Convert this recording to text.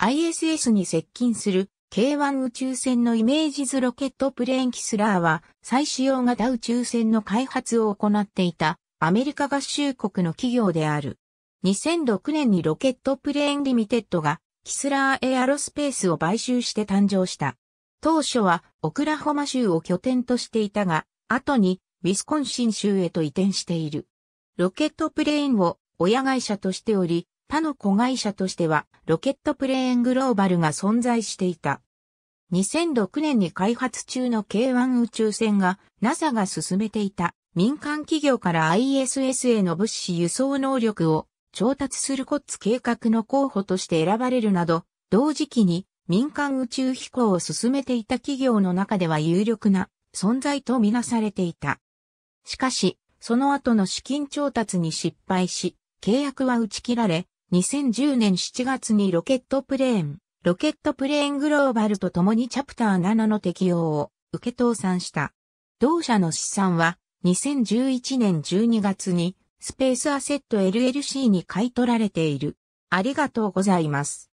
ISS に接近する K1 宇宙船のイメージズロケットプレーンキスラーは再使用型宇宙船の開発を行っていたアメリカ合衆国の企業である。2006年にロケットプレーンリミテッドがキスラーエアロスペースを買収して誕生した。当初はオクラホマ州を拠点としていたが、後にウィスコンシン州へと移転している。ロケットプレーンを親会社としており、他の子会社としては、ロケットプレーングローバルが存在していた。2006年に開発中の K1 宇宙船が NASA が進めていた民間企業から ISS への物資輸送能力を調達するコッツ計画の候補として選ばれるなど、同時期に民間宇宙飛行を進めていた企業の中では有力な存在とみなされていた。しかし、その後の資金調達に失敗し、契約は打ち切られ、2010年7月にロケットプレーン、ロケットプレーングローバルと共にチャプター7の適用を受け倒産した。同社の資産は2011年12月にスペースアセット LLC に買い取られている。ありがとうございます。